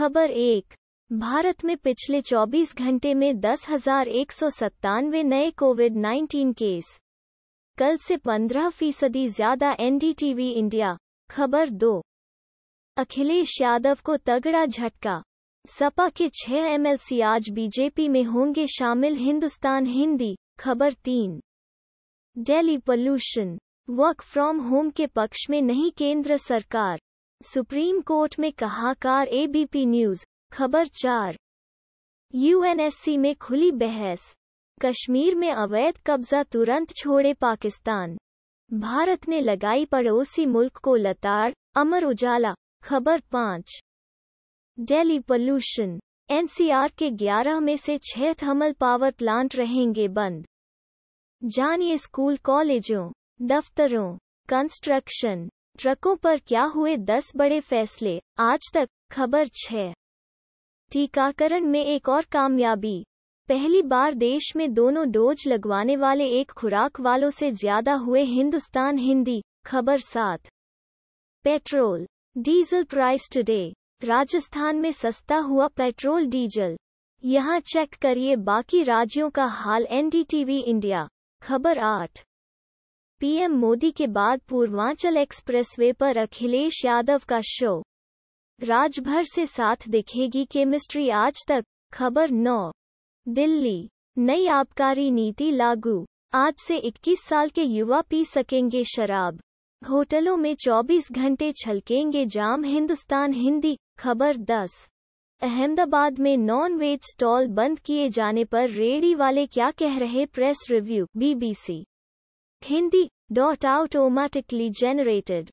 खबर एक भारत में पिछले 24 घंटे में दस हजार एक सौ सत्तानवे नए कोविड 19 केस कल से 15 फीसदी ज्यादा एनडीटीवी इंडिया खबर दो अखिलेश यादव को तगड़ा झटका सपा के छह एमएलसी आज बीजेपी में होंगे शामिल हिंदुस्तान हिंदी खबर तीन daily pollution work from home के पक्ष में नहीं केंद्र सरकार सुप्रीम कोर्ट में कहा कार एबीपी न्यूज खबर चार यूएनएससी में खुली बहस कश्मीर में अवैध कब्जा तुरंत छोड़े पाकिस्तान भारत ने लगाई पड़ोसी मुल्क को लताड़ अमर उजाला खबर पाँच डेली पॉल्यूशन एनसीआर के 11 में से छह थर्मल पावर प्लांट रहेंगे बंद जानिए स्कूल कॉलेजों दफ्तरों कंस्ट्रक्शन ट्रकों पर क्या हुए दस बड़े फैसले आज तक खबर छः टीकाकरण में एक और कामयाबी पहली बार देश में दोनों डोज लगवाने वाले एक खुराक वालों से ज्यादा हुए हिंदुस्तान हिंदी खबर सात petrol diesel price today Rajasthan में सस्ता हुआ पेट्रोल डीजल यहाँ चेक करिए बाकी राज्यों का हाल एनडीटीवी इंडिया खबर आठ पीएम मोदी के बाद पूर्वांचल एक्सप्रेसवे पर अखिलेश यादव का शो राजभर से साथ दिखेगी केमिस्ट्री आज तक खबर नौ दिल्ली नई आबकारी नीति लागू आज से 21 साल के युवा पी सकेंगे शराब होटलों में 24 घंटे छलकेंगे जाम हिंदुस्तान हिंदी खबर 10 अहमदाबाद में नॉन वेज स्टॉल बंद किए जाने पर रेडी वाले क्या कह रहे press review BBC Hindi, dot automatically generated